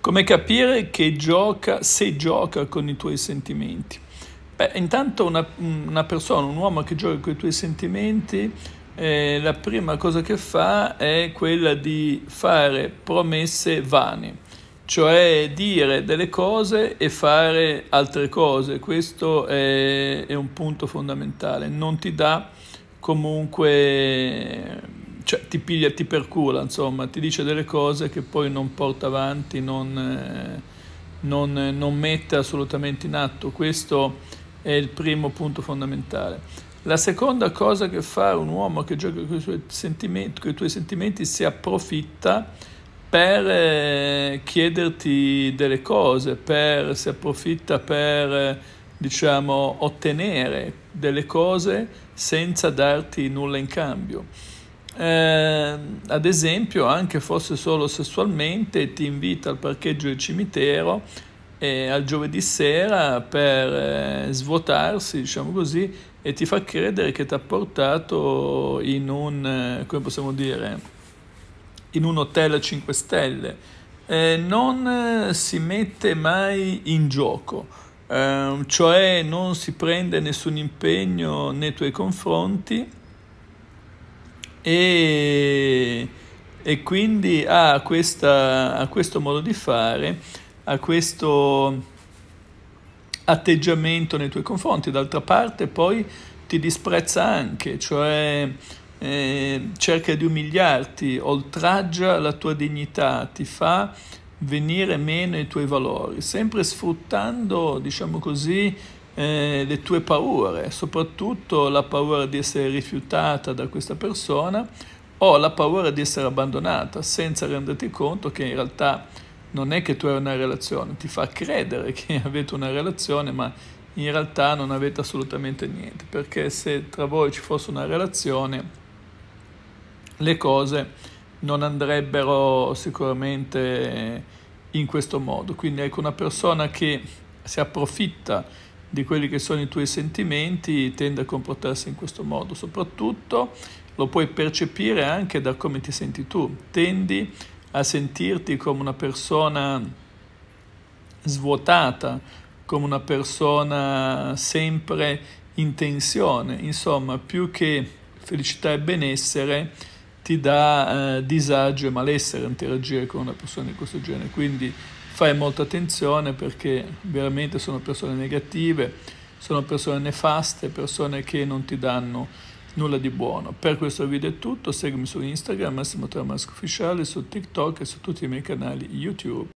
Come capire che gioca, se gioca con i tuoi sentimenti? Beh, intanto una, una persona, un uomo che gioca con i tuoi sentimenti, eh, la prima cosa che fa è quella di fare promesse vane cioè dire delle cose e fare altre cose. Questo è, è un punto fondamentale, non ti dà comunque cioè, ti piglia, ti percula, insomma, ti dice delle cose che poi non porta avanti, non, eh, non, eh, non mette assolutamente in atto. Questo è il primo punto fondamentale. La seconda cosa che fa un uomo che gioca con i, suoi sentimenti, con i tuoi sentimenti si approfitta per eh, chiederti delle cose, per, si approfitta per diciamo, ottenere delle cose senza darti nulla in cambio eh, ad esempio anche fosse solo sessualmente, ti invita al parcheggio del cimitero eh, al giovedì sera per eh, svuotarsi, diciamo così, e ti fa credere che ti ha portato in un, eh, come possiamo dire, in un hotel a 5 stelle. non eh, si mette mai in gioco. Uh, cioè non si prende nessun impegno nei tuoi confronti e, e quindi ha questa, a questo modo di fare, ha questo atteggiamento nei tuoi confronti. D'altra parte poi ti disprezza anche, cioè eh, cerca di umiliarti, oltraggia la tua dignità, ti fa venire meno i tuoi valori, sempre sfruttando, diciamo così, eh, le tue paure, soprattutto la paura di essere rifiutata da questa persona o la paura di essere abbandonata senza renderti conto che in realtà non è che tu hai una relazione, ti fa credere che avete una relazione ma in realtà non avete assolutamente niente, perché se tra voi ci fosse una relazione le cose non andrebbero sicuramente in questo modo. Quindi ecco una persona che si approfitta di quelli che sono i tuoi sentimenti tende a comportarsi in questo modo. Soprattutto lo puoi percepire anche da come ti senti tu. Tendi a sentirti come una persona svuotata, come una persona sempre in tensione. Insomma, più che felicità e benessere, ti dà eh, disagio e malessere interagire con una persona di questo genere. Quindi fai molta attenzione perché veramente sono persone negative, sono persone nefaste, persone che non ti danno nulla di buono. Per questo video è tutto, seguimi su Instagram, Massimo Tramasco Ufficiale, su TikTok e su tutti i miei canali YouTube.